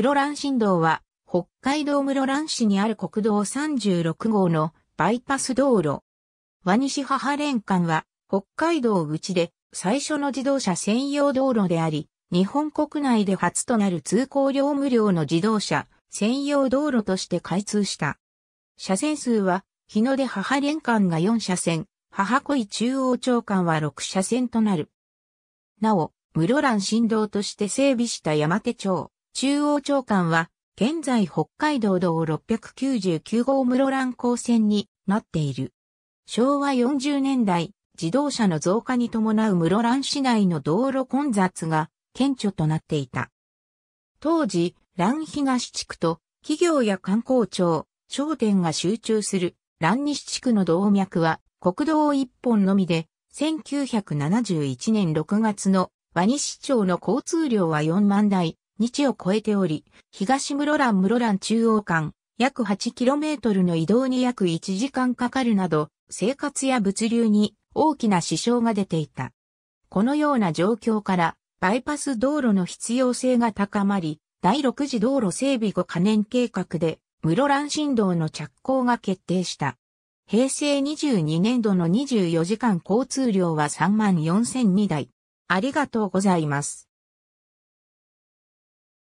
室蘭新道は、北海道室蘭市にある国道36号のバイパス道路。和西母連館は、北海道口で最初の自動車専用道路であり、日本国内で初となる通行量無料の自動車専用道路として開通した。車線数は、日の出母連館が4車線、母恋中央長官は6車線となる。なお、室蘭新道として整備した山手町。中央長官は、現在北海道道699号室蘭高線になっている。昭和40年代、自動車の増加に伴う室蘭市内の道路混雑が顕著となっていた。当時、蘭東地区と企業や観光庁、商店が集中する蘭西地区の動脈は国道一本のみで、1971年6月の和西町の交通量は4万台、日を超えており、東室蘭室蘭中央間、約 8km の移動に約1時間かかるなど、生活や物流に大きな支障が出ていた。このような状況から、バイパス道路の必要性が高まり、第6次道路整備後可燃計画で、室蘭新道の着工が決定した。平成22年度の24時間交通量は34,002台。ありがとうございます。